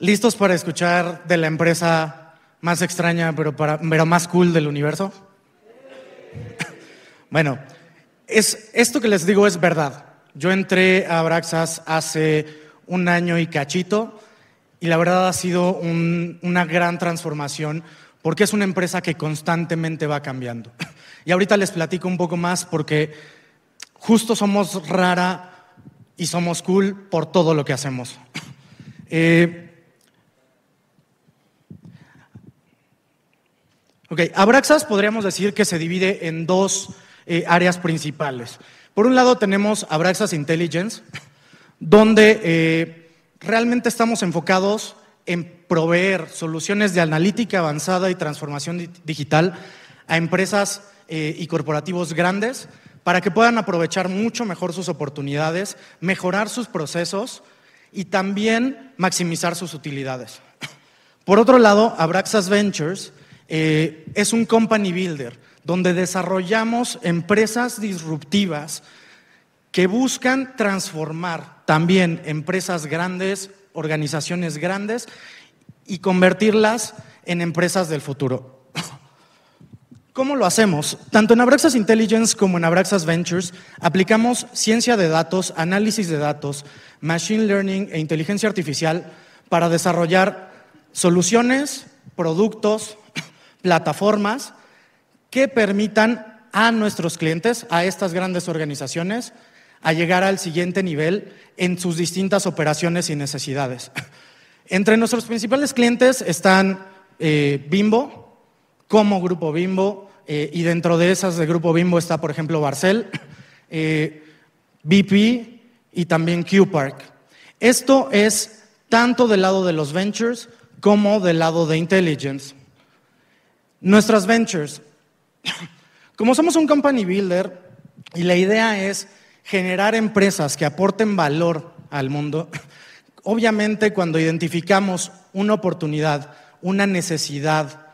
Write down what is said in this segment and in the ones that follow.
¿Listos para escuchar de la empresa más extraña, pero, más cool del universo? bueno, esto que les digo es verdad. Yo entré a Abraxas hace un año y cachito y la verdad ha sido una gran transformación porque es una empresa que constantemente va cambiando. Y ahorita les platico un poco más porque justo somos rara y somos cool por todo lo que hacemos. Eh, Ok, Abraxas podríamos decir que se divide en dos eh, áreas principales. Por un lado tenemos Abraxas Intelligence, donde eh, realmente estamos enfocados en proveer soluciones de analítica avanzada y transformación digital a empresas eh, y corporativos grandes para que puedan aprovechar mucho mejor sus oportunidades, mejorar sus procesos y también maximizar sus utilidades. Por otro lado, Abraxas Ventures eh, es un company builder, donde desarrollamos empresas disruptivas que buscan transformar también empresas grandes, organizaciones grandes, y convertirlas en empresas del futuro. ¿Cómo lo hacemos? Tanto en Abraxas Intelligence como en Abraxas Ventures aplicamos ciencia de datos, análisis de datos, machine learning e inteligencia artificial para desarrollar soluciones, productos, plataformas que permitan a nuestros clientes, a estas grandes organizaciones, a llegar al siguiente nivel en sus distintas operaciones y necesidades. Entre nuestros principales clientes están eh, Bimbo, como Grupo Bimbo, eh, y dentro de esas de Grupo Bimbo está, por ejemplo, Barcel, BP eh, y también Qpark. Esto es tanto del lado de los ventures como del lado de intelligence. Nuestras ventures. Como somos un company builder y la idea es generar empresas que aporten valor al mundo, obviamente cuando identificamos una oportunidad, una necesidad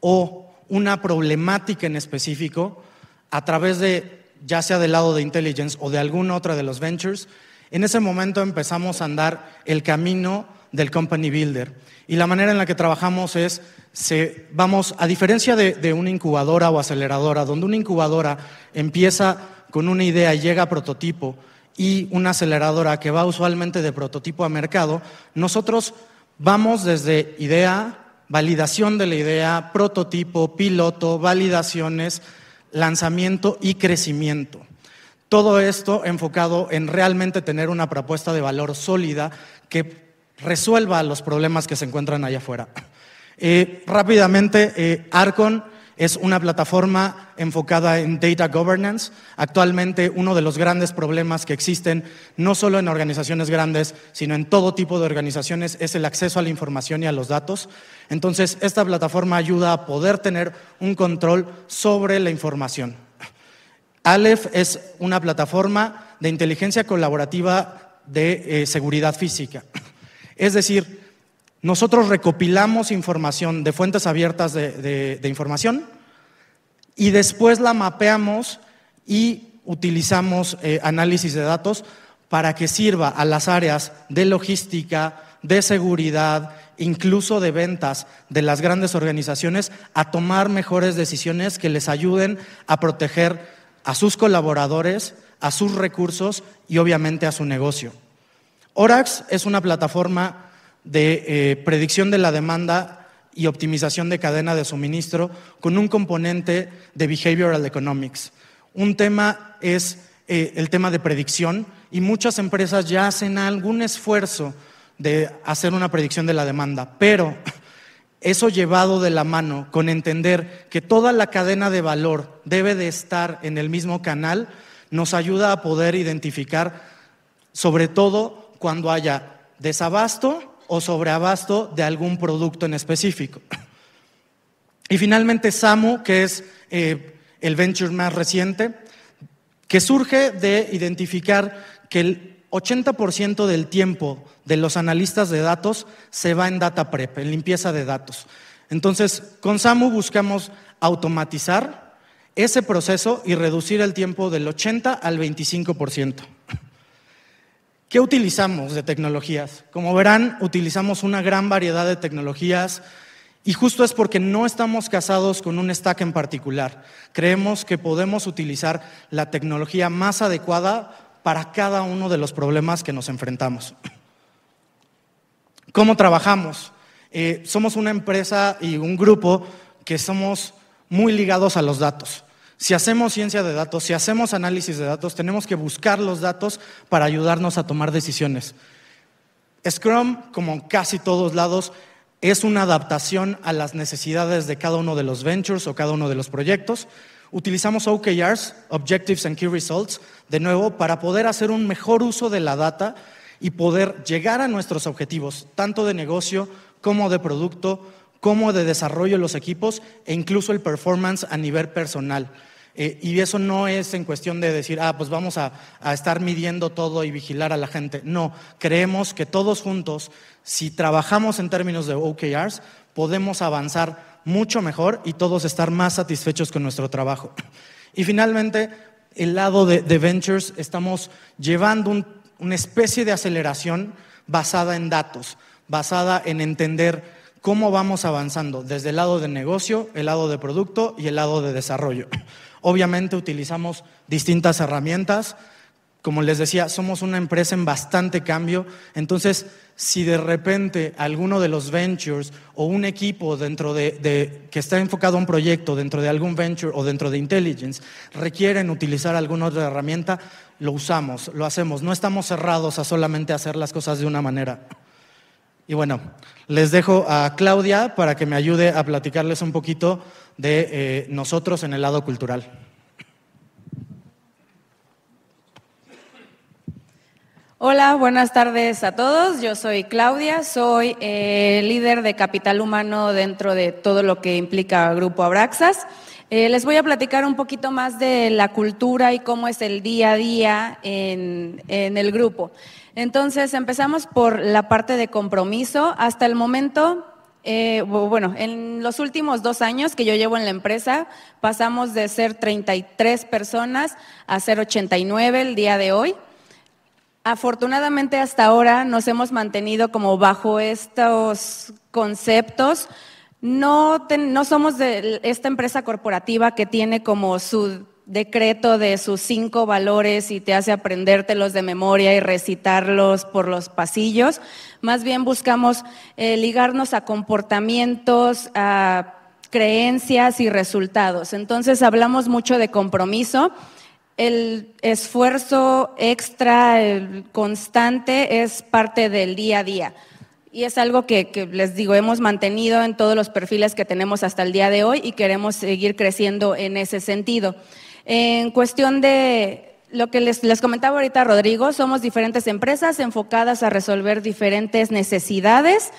o una problemática en específico, a través de, ya sea del lado de intelligence o de alguna otra de los ventures, en ese momento empezamos a andar el camino del Company Builder. Y la manera en la que trabajamos es, se, vamos, a diferencia de, de una incubadora o aceleradora, donde una incubadora empieza con una idea y llega a prototipo, y una aceleradora que va usualmente de prototipo a mercado, nosotros vamos desde idea, validación de la idea, prototipo, piloto, validaciones, lanzamiento y crecimiento. Todo esto enfocado en realmente tener una propuesta de valor sólida que resuelva los problemas que se encuentran allá afuera. Eh, rápidamente, eh, Arcon es una plataforma enfocada en data governance. Actualmente uno de los grandes problemas que existen, no solo en organizaciones grandes, sino en todo tipo de organizaciones, es el acceso a la información y a los datos. Entonces, esta plataforma ayuda a poder tener un control sobre la información. Aleph es una plataforma de inteligencia colaborativa de eh, seguridad física. Es decir, nosotros recopilamos información de fuentes abiertas de, información y después la mapeamos y utilizamos eh, análisis de datos para que sirva a las áreas de logística, de seguridad, incluso de ventas de las grandes organizaciones a tomar mejores decisiones que les ayuden a proteger a sus colaboradores, a sus recursos y obviamente a su negocio. Orax es una plataforma de eh, predicción de la demanda y optimización de cadena de suministro con un componente de behavioral economics. Un tema es eh, el tema de predicción y muchas empresas ya hacen algún esfuerzo de hacer una predicción de la demanda, pero eso llevado de la mano con entender que toda la cadena de valor debe de estar en el mismo canal, nos ayuda a poder identificar sobre todo cuando haya desabasto o sobreabasto de algún producto en específico. Y finalmente SAMU, que es eh, el venture más reciente, que surge de identificar que el 80% del tiempo de los analistas de datos se va en data prep, en limpieza de datos. Entonces, con SAMU buscamos automatizar ese proceso y reducir el tiempo del 80 al 25%. ¿Qué utilizamos de tecnologías? Como verán, utilizamos una gran variedad de tecnologías y justo es porque no estamos casados con un stack en particular. Creemos que podemos utilizar la tecnología más adecuada para cada uno de los problemas que nos enfrentamos. ¿Cómo trabajamos? Eh, somos una empresa y un grupo que somos muy ligados a los datos. Si hacemos ciencia de datos, si hacemos análisis de datos, tenemos que buscar los datos para ayudarnos a tomar decisiones. Scrum, como en casi todos lados, es una adaptación a las necesidades de cada uno de los ventures o cada uno de los proyectos. Utilizamos OKRs, Objectives and Key Results, de nuevo, para poder hacer un mejor uso de la data y poder llegar a nuestros objetivos, tanto de negocio como de producto, como de desarrollo de los equipos e incluso el performance a nivel personal. Eh, y eso no es en cuestión de decir, ah, pues vamos a, estar midiendo todo y vigilar a la gente. No, creemos que todos juntos, si trabajamos en términos de OKRs, podemos avanzar mucho mejor y todos estar más satisfechos con nuestro trabajo. Y finalmente, el lado de, Ventures, estamos llevando un, una especie de aceleración basada en datos, basada en entender cómo vamos avanzando desde el lado de negocio, el lado de producto y el lado de desarrollo. Obviamente utilizamos distintas herramientas. Como les decía, somos una empresa en bastante cambio. Entonces, si de repente alguno de los ventures o un equipo dentro de, que está enfocado a un proyecto dentro de algún venture o dentro de intelligence requieren utilizar alguna otra herramienta, lo usamos, lo hacemos. No estamos cerrados a solamente hacer las cosas de una manera. Y bueno, les dejo a Claudia para que me ayude a platicarles un poquito de eh, nosotros en el lado cultural. Hola, buenas tardes a todos. Yo soy Claudia, soy eh, líder de capital humano dentro de todo lo que implica Grupo Abraxas. Eh, les voy a platicar un poquito más de la cultura y cómo es el día a día en, en el grupo. Entonces, empezamos por la parte de compromiso. Hasta el momento, eh, bueno, en los últimos dos años que yo llevo en la empresa, pasamos de ser 33 personas a ser 89 el día de hoy. Afortunadamente hasta ahora nos hemos mantenido como bajo estos conceptos. No, no somos de esta empresa corporativa que tiene como su decreto de sus cinco valores y te hace aprendértelos de memoria y recitarlos por los pasillos. Más bien buscamos eh, ligarnos a comportamientos, a creencias y resultados. Entonces hablamos mucho de compromiso. El esfuerzo extra, constante, es parte del día a día. Y es algo que, les digo, hemos mantenido en todos los perfiles que tenemos hasta el día de hoy y queremos seguir creciendo en ese sentido. En cuestión de lo que les, comentaba ahorita Rodrigo, somos diferentes empresas enfocadas a resolver diferentes necesidades.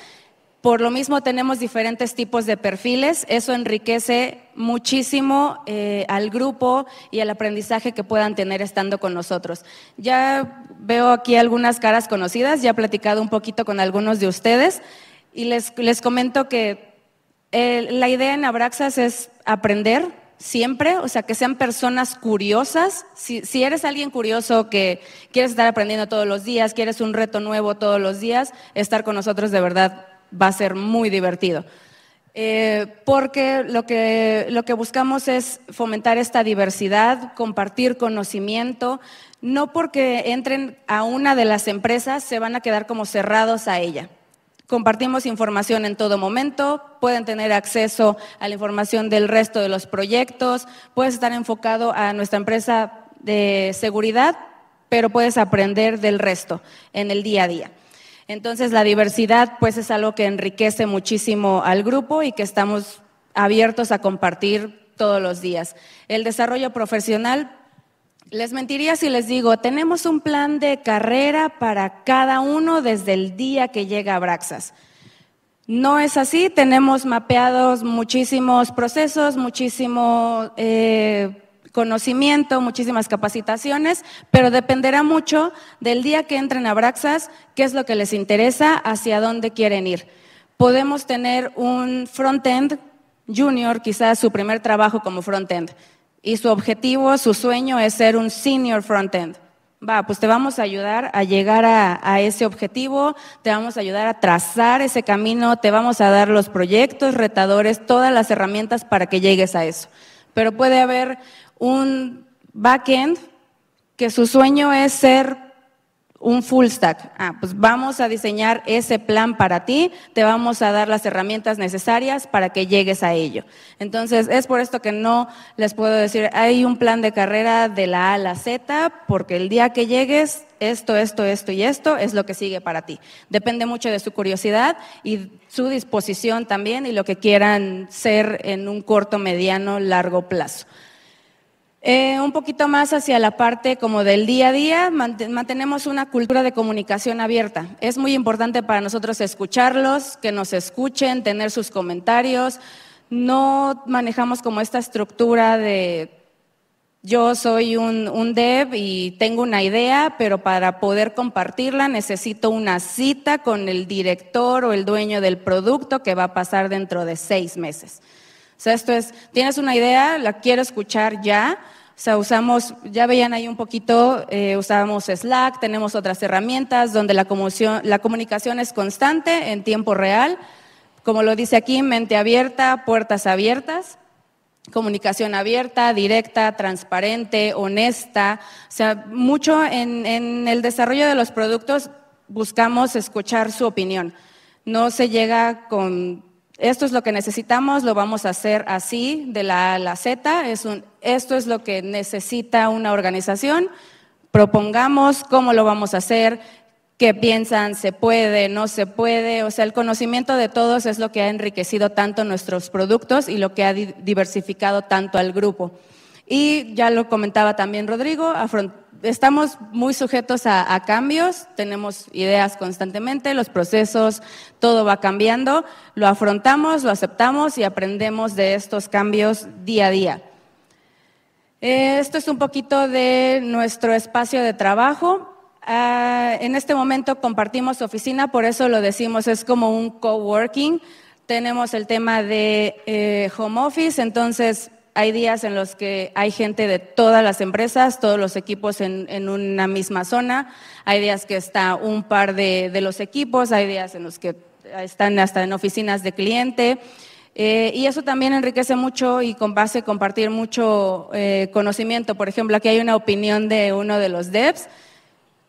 Por lo mismo tenemos diferentes tipos de perfiles. Eso enriquece muchísimo eh, al grupo y al aprendizaje que puedan tener estando con nosotros. Ya veo aquí algunas caras conocidas, ya he platicado un poquito con algunos de ustedes y les, comento que eh, la idea en Abraxas es aprender, siempre, o sea, que sean personas curiosas. Si, eres alguien curioso que quieres estar aprendiendo todos los días, quieres un reto nuevo todos los días, estar con nosotros de verdad va a ser muy divertido. Eh, porque lo que, lo que buscamos es fomentar esta diversidad, compartir conocimiento, no porque entren a una de las empresas se van a quedar como cerrados a ella. Compartimos información en todo momento, pueden tener acceso a la información del resto de los proyectos, puedes estar enfocado a nuestra empresa de seguridad, pero puedes aprender del resto en el día a día. Entonces la diversidad pues es algo que enriquece muchísimo al grupo y que estamos abiertos a compartir todos los días. El desarrollo profesional les mentiría si les digo, tenemos un plan de carrera para cada uno desde el día que llega a Braxas. No es así, tenemos mapeados muchísimos procesos, muchísimo eh, conocimiento, muchísimas capacitaciones, pero dependerá mucho del día que entren a Braxas, qué es lo que les interesa, hacia dónde quieren ir. Podemos tener un front-end junior, quizás su primer trabajo como front-end y su objetivo, su sueño es ser un senior frontend. Va, pues te vamos a ayudar a llegar a, ese objetivo, te vamos a ayudar a trazar ese camino, te vamos a dar los proyectos retadores, todas las herramientas para que llegues a eso. Pero puede haber un backend que su sueño es ser un full stack. Ah, pues vamos a diseñar ese plan para ti, te vamos a dar las herramientas necesarias para que llegues a ello. Entonces, es por esto que no les puedo decir, hay un plan de carrera de la A a la Z, porque el día que llegues, esto, esto, esto y esto es lo que sigue para ti. Depende mucho de su curiosidad y su disposición también y lo que quieran ser en un corto, mediano, largo plazo. Eh, un poquito más hacia la parte como del día a día, mantenemos una cultura de comunicación abierta. Es muy importante para nosotros escucharlos, que nos escuchen, tener sus comentarios. No manejamos como esta estructura de yo soy un, un dev y tengo una idea, pero para poder compartirla necesito una cita con el director o el dueño del producto que va a pasar dentro de seis meses. O sea, esto es, tienes una idea, la quiero escuchar ya. O sea, usamos, ya veían ahí un poquito, usamos eh, usábamos Slack, tenemos otras herramientas donde la comunicación, la comunicación es constante en tiempo real. Como lo dice aquí, mente abierta, puertas abiertas, comunicación abierta, directa, transparente, honesta. O sea, mucho en el desarrollo de los productos buscamos escuchar su opinión. No se llega con esto es lo que necesitamos, lo vamos a hacer así, de la A a la Z, es un, esto es lo que necesita una organización, propongamos cómo lo vamos a hacer, qué piensan, se puede, no se puede, o sea, el conocimiento de todos es lo que ha enriquecido tanto nuestros productos y lo que ha diversificado tanto al grupo. Y ya lo comentaba también Rodrigo, estamos muy sujetos a, cambios, tenemos ideas constantemente, los procesos, todo va cambiando, lo afrontamos, lo aceptamos y aprendemos de estos cambios día a día. Eh, esto es un poquito de nuestro espacio de trabajo. Ah, en este momento compartimos oficina, por eso lo decimos, es como un coworking. Tenemos el tema de eh, home office, entonces hay días en los que hay gente de todas las empresas, todos los equipos en, una misma zona, hay días que está un par de, los equipos, hay días en los que están hasta en oficinas de cliente. Eh, y eso también enriquece mucho y con base compartir mucho eh, conocimiento. Por ejemplo, aquí hay una opinión de uno de los devs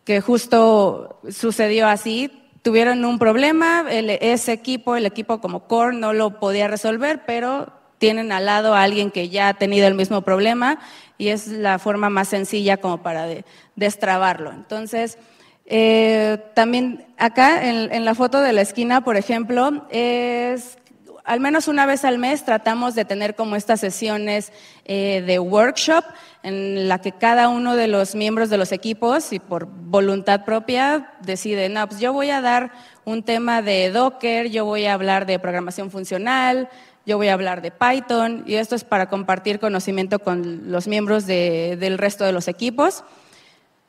que justo sucedió así, tuvieron un problema, ese equipo, el equipo como core no lo podía resolver, pero tienen al lado a alguien que ya ha tenido el mismo problema y es la forma más sencilla como para destrabarlo. Entonces, eh, también acá en, la foto de la esquina, por ejemplo, es al menos una vez al mes tratamos de tener como estas sesiones eh, de workshop en la que cada uno de los miembros de los equipos y por voluntad propia decide, no, pues yo voy a dar un tema de Docker, yo voy a hablar de programación funcional, yo voy a hablar de Python y esto es para compartir conocimiento con los miembros del resto de los equipos.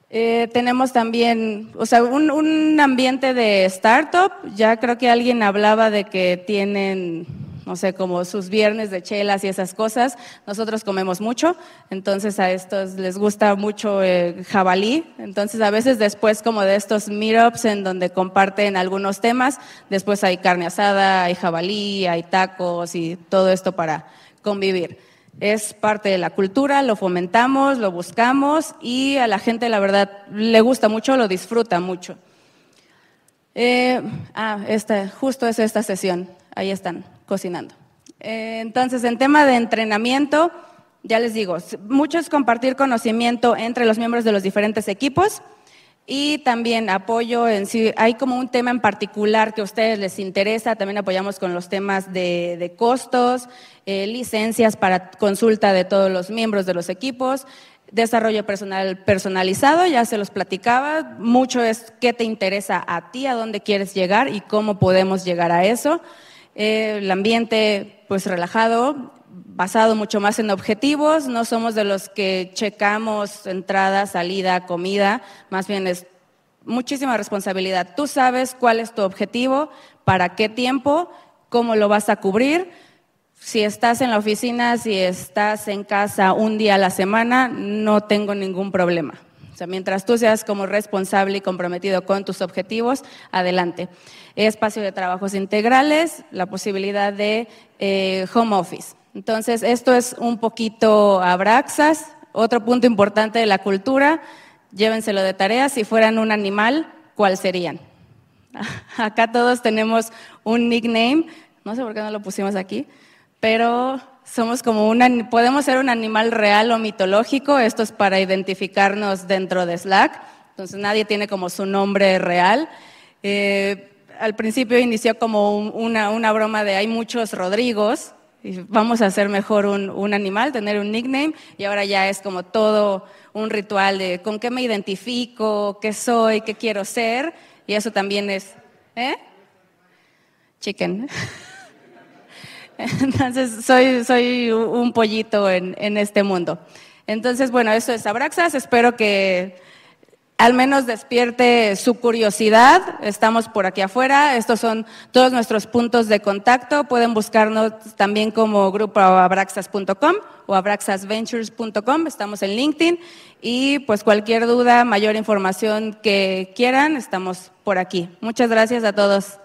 Eh, tenemos también, o sea, un, un ambiente de startup. Ya creo que alguien hablaba de que tienen no sé, como sus viernes de chelas y esas cosas. Nosotros comemos mucho, entonces a estos les gusta mucho el jabalí. Entonces a veces después como de estos meetups en donde comparten algunos temas, después hay carne asada, hay jabalí, hay tacos y todo esto para convivir. Es parte de la cultura, lo fomentamos, lo buscamos y a la gente la verdad le gusta mucho, lo disfruta mucho. Eh, ah, esta, justo es esta sesión. Ahí están cocinando. Eh, entonces, en tema de entrenamiento, ya les digo, mucho es compartir conocimiento entre los miembros de los diferentes equipos y también apoyo en hay como un tema en particular que a ustedes les interesa, también apoyamos con los temas de, costos, eh, licencias para consulta de todos los miembros de los equipos, desarrollo personal personalizado, ya se los platicaba, mucho es qué te interesa a ti, a dónde quieres llegar y cómo podemos llegar a eso el ambiente pues relajado, basado mucho más en objetivos, no somos de los que checamos entrada, salida, comida, más bien es muchísima responsabilidad. Tú sabes cuál es tu objetivo, para qué tiempo, cómo lo vas a cubrir. Si estás en la oficina, si estás en casa un día a la semana, no tengo ningún problema. O sea, mientras tú seas como responsable y comprometido con tus objetivos, adelante. Espacio de trabajos integrales, la posibilidad de eh, home office. Entonces, esto es un poquito abraxas. Otro punto importante de la cultura, llévenselo de tarea, si fueran un animal, ¿cuál serían? Acá todos tenemos un nickname, no sé por qué no lo pusimos aquí, pero somos como un, podemos ser un animal real o mitológico, esto es para identificarnos dentro de Slack, entonces nadie tiene como su nombre real. Eh, al principio inició como una, una, broma de hay muchos Rodrigos, y vamos a hacer mejor un, un, animal, tener un nickname, y ahora ya es como todo un ritual de con qué me identifico, qué soy, qué quiero ser, y eso también es... ¿eh? Chicken. Entonces, soy, soy un pollito en, en este mundo. Entonces, bueno, eso es Abraxas. Espero que al menos despierte su curiosidad. Estamos por aquí afuera. Estos son todos nuestros puntos de contacto. Pueden buscarnos también como grupo abraxas.com o abraxasventures.com. Estamos en LinkedIn. Y pues cualquier duda, mayor información que quieran, estamos por aquí. Muchas gracias a todos.